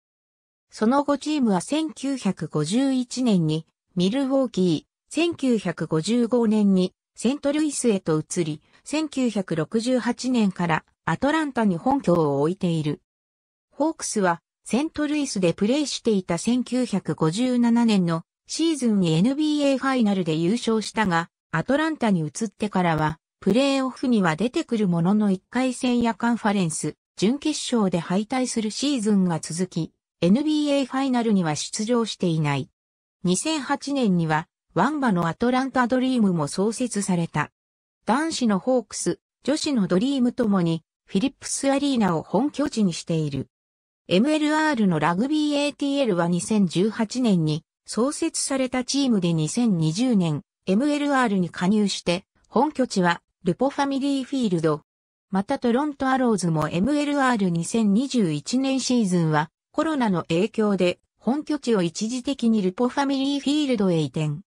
その後チームは1951年にミルウォーキー、1955年にセントルイスへと移り、1968年からアトランタに本拠を置いている。ホークスはセントルイスでプレーしていた1957年のシーズンに NBA ファイナルで優勝したが、アトランタに移ってからは、プレーオフには出てくるものの1回戦やカンファレンス、準決勝で敗退するシーズンが続き、NBA ファイナルには出場していない。2008年には、ワンバのアトランタドリームも創設された。男子のホークス、女子のドリームともに、フィリップスアリーナを本拠地にしている。MLR のラグビー ATL は2018年に創設されたチームで2020年 MLR に加入して、本拠地はルポファミリーフィールド。またトロントアローズも MLR2021 年シーズンはコロナの影響で本拠地を一時的にルポファミリーフィールドへ移転。ウ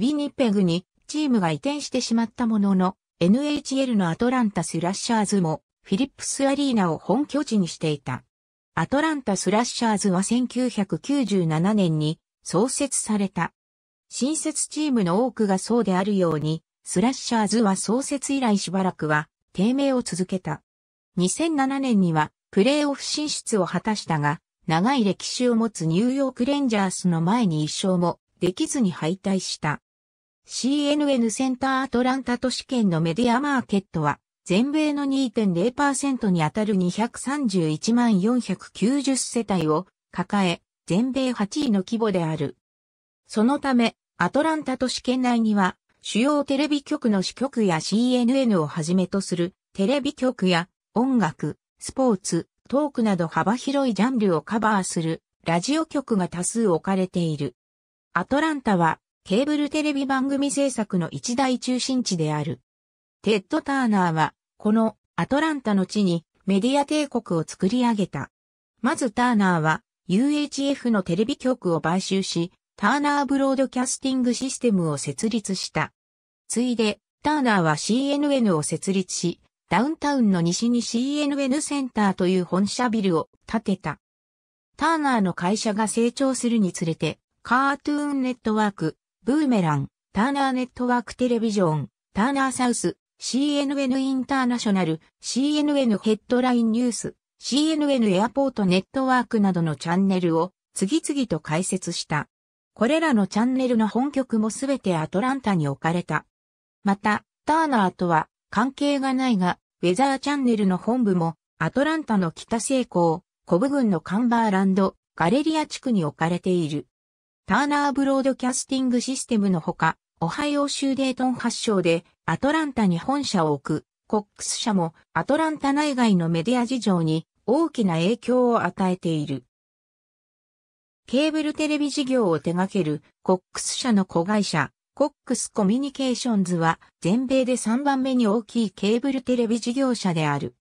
ィニペグにチームが移転してしまったものの NHL のアトランタスラッシャーズもフィリップスアリーナを本拠地にしていた。アトランタスラッシャーズは1997年に創設された。新設チームの多くがそうであるように、スラッシャーズは創設以来しばらくは、低迷を続けた。2007年には、プレーオフ進出を果たしたが、長い歴史を持つニューヨークレンジャースの前に一勝もできずに敗退した。CNN センターアトランタ都市圏のメディアマーケットは、全米の2.0%にあたる231万490世帯を抱え、全米8位の規模である。そのため、アトランタ都市圏内には、主要テレビ局の支局や CNN をはじめとするテレビ局や音楽、スポーツ、トークなど幅広いジャンルをカバーするラジオ局が多数置かれている。アトランタはケーブルテレビ番組制作の一大中心地である。テッド・ターナーはこのアトランタの地にメディア帝国を作り上げた。まずターナーは UHF のテレビ局を買収し、ターナーブロードキャスティングシステムを設立した。ついで、ターナーは CNN を設立し、ダウンタウンの西に CNN センターという本社ビルを建てた。ターナーの会社が成長するにつれて、カートゥーンネットワーク、ブーメラン、ターナーネットワークテレビジョン、ターナーサウス、CNN インターナショナル、CNN ヘッドラインニュース、CNN エアポートネットワークなどのチャンネルを次々と開設した。これらのチャンネルの本局もすべてアトランタに置かれた。また、ターナーとは関係がないが、ウェザーチャンネルの本部もアトランタの北西港、コブ郡のカンバーランド、ガレリア地区に置かれている。ターナーブロードキャスティングシステムのほか、オハイオ州デートン発祥でアトランタに本社を置く、コックス社もアトランタ内外のメディア事情に大きな影響を与えている。ケーブルテレビ事業を手掛けるコックス社の子会社、コックスコミュニケーションズは全米で3番目に大きいケーブルテレビ事業者である。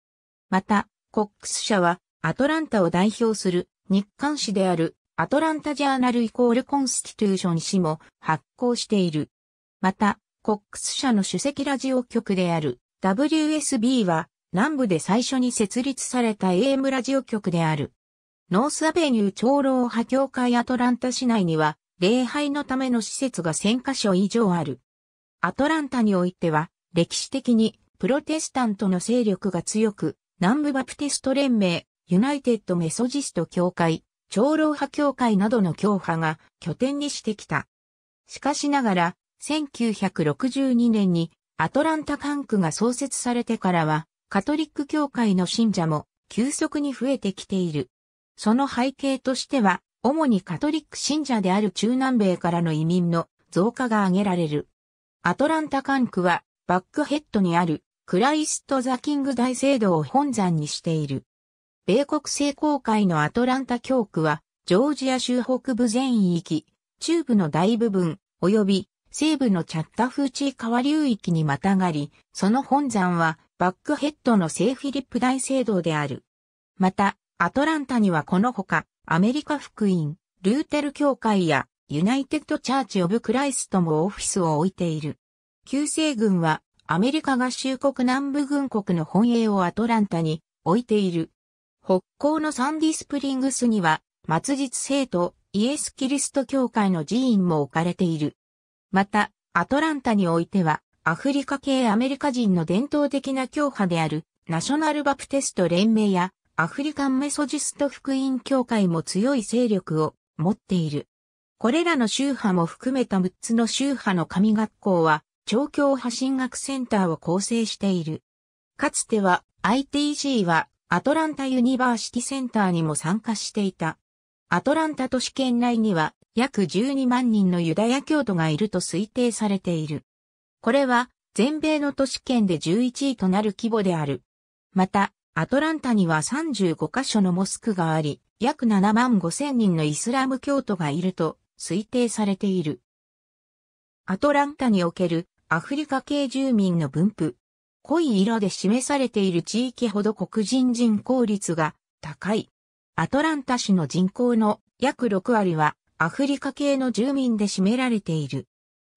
また、コックス社はアトランタを代表する日刊誌であるアトランタジャーナルイコールコンスティテューション誌も発行している。また、コックス社の主席ラジオ局である WSB は南部で最初に設立された AM ラジオ局である。ノースアベニュー長老派教会アトランタ市内には、礼拝のための施設が1000カ所以上ある。アトランタにおいては、歴史的にプロテスタントの勢力が強く、南部バプテスト連盟、ユナイテッドメソジスト教会、長老派教会などの教派が拠点にしてきた。しかしながら、1962年にアトランタ管区が創設されてからは、カトリック教会の信者も急速に増えてきている。その背景としては、主にカトリック信者である中南米からの移民の増加が挙げられる。アトランタ管区は、バックヘッドにあるクライスト・ザ・キング大聖堂を本山にしている。米国聖公会のアトランタ教区は、ジョージア州北部全域、中部の大部分、及び西部のチャッタフーチー川流域にまたがり、その本山はバックヘッドの聖フィリップ大聖堂である。また、アトランタにはこのほか、アメリカ福音、ルーテル教会や、ユナイテッド・チャーチ・オブ・クライストもオフィスを置いている。旧西軍は、アメリカ合衆国南部軍国の本営をアトランタに置いている。北港のサンディスプリングスには、末日聖徒イエス・キリスト教会の寺院も置かれている。また、アトランタにおいては、アフリカ系アメリカ人の伝統的な教派である、ナショナルバプテスト連盟や、アフリカンメソジスト福音協会も強い勢力を持っている。これらの宗派も含めた6つの宗派の神学校は、調教派進学センターを構成している。かつては i t g はアトランタユニバーシティセンターにも参加していた。アトランタ都市圏内には約12万人のユダヤ教徒がいると推定されている。これは全米の都市圏で11位となる規模である。また、アトランタには35カ所のモスクがあり、約7万5千人のイスラム教徒がいると推定されている。アトランタにおけるアフリカ系住民の分布。濃い色で示されている地域ほど黒人人口率が高い。アトランタ市の人口の約6割はアフリカ系の住民で占められている。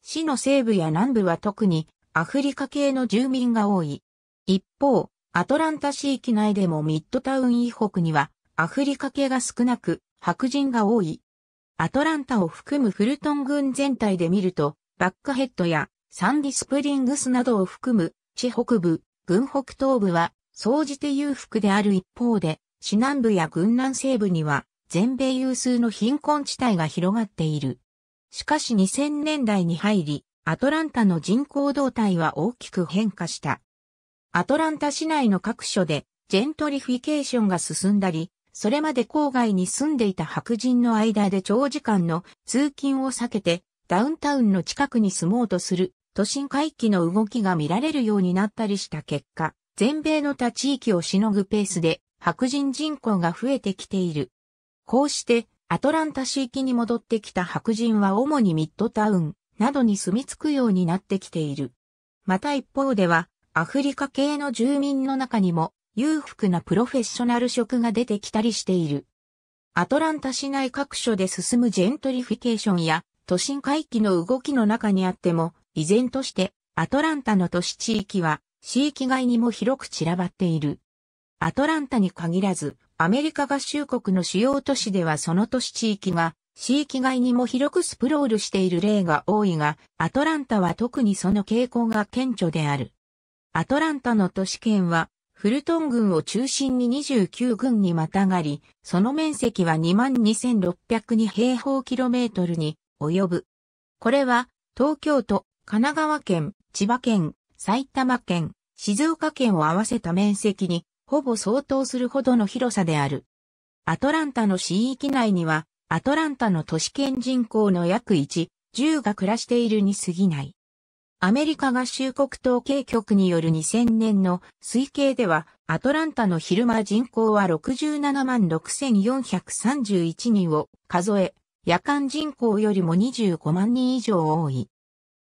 市の西部や南部は特にアフリカ系の住民が多い。一方、アトランタ市域内でもミッドタウン以北にはアフリカ系が少なく白人が多い。アトランタを含むフルトン郡全体で見るとバックヘッドやサンディスプリングスなどを含む地北部、郡北東部は総じて裕福である一方で、市南部や郡南西部には全米有数の貧困地帯が広がっている。しかし2000年代に入り、アトランタの人口動態は大きく変化した。アトランタ市内の各所でジェントリフィケーションが進んだり、それまで郊外に住んでいた白人の間で長時間の通勤を避けてダウンタウンの近くに住もうとする都心回帰の動きが見られるようになったりした結果、全米の他地域をしのぐペースで白人人口が増えてきている。こうしてアトランタ市域に戻ってきた白人は主にミッドタウンなどに住み着くようになってきている。また一方ではアフリカ系の住民の中にも裕福なプロフェッショナル職が出てきたりしている。アトランタ市内各所で進むジェントリフィケーションや都心回帰の動きの中にあっても、依然としてアトランタの都市地域は地域外にも広く散らばっている。アトランタに限らず、アメリカ合衆国の主要都市ではその都市地域が地域外にも広くスプロールしている例が多いが、アトランタは特にその傾向が顕著である。アトランタの都市圏は、フルトン郡を中心に29郡にまたがり、その面積は22,602平方キロメートルに及ぶ。これは、東京都、神奈川県、千葉県、埼玉県、静岡県を合わせた面積に、ほぼ相当するほどの広さである。アトランタの市域内には、アトランタの都市圏人口の約1、10が暮らしているに過ぎない。アメリカ合衆国統計局による2000年の推計では、アトランタの昼間人口は67万6431人を数え、夜間人口よりも25万人以上多い。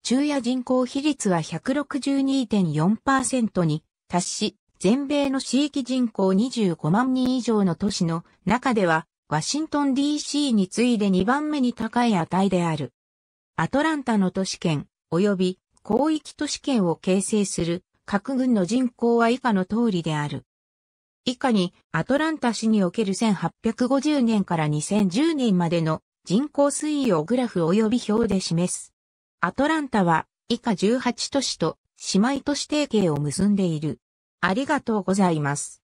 昼夜人口比率は162.4%に達し、全米の地域人口25万人以上の都市の中では、ワシントン DC に次いで2番目に高い値である。アトランタの都市圏、及び広域都市圏を形成する各軍の人口は以下の通りである。以下にアトランタ市における1850年から2010年までの人口推移をグラフ及び表で示す。アトランタは以下18都市と姉妹都市提携を結んでいる。ありがとうございます。